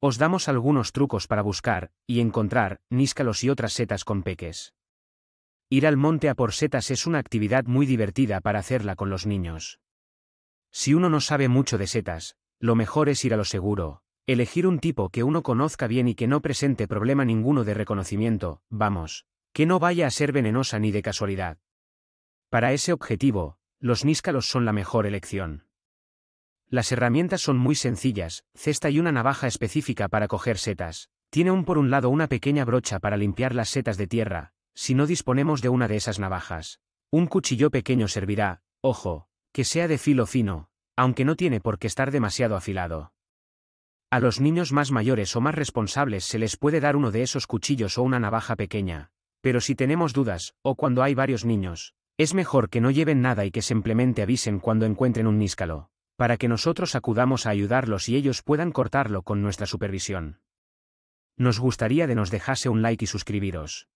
Os damos algunos trucos para buscar y encontrar níscalos y otras setas con peques. Ir al monte a por setas es una actividad muy divertida para hacerla con los niños. Si uno no sabe mucho de setas, lo mejor es ir a lo seguro, elegir un tipo que uno conozca bien y que no presente problema ninguno de reconocimiento, vamos, que no vaya a ser venenosa ni de casualidad. Para ese objetivo, los níscalos son la mejor elección. Las herramientas son muy sencillas, cesta y una navaja específica para coger setas. Tiene un por un lado una pequeña brocha para limpiar las setas de tierra, si no disponemos de una de esas navajas. Un cuchillo pequeño servirá, ojo, que sea de filo fino, aunque no tiene por qué estar demasiado afilado. A los niños más mayores o más responsables se les puede dar uno de esos cuchillos o una navaja pequeña, pero si tenemos dudas, o cuando hay varios niños, es mejor que no lleven nada y que simplemente avisen cuando encuentren un níscalo para que nosotros acudamos a ayudarlos y ellos puedan cortarlo con nuestra supervisión. Nos gustaría de nos dejase un like y suscribiros.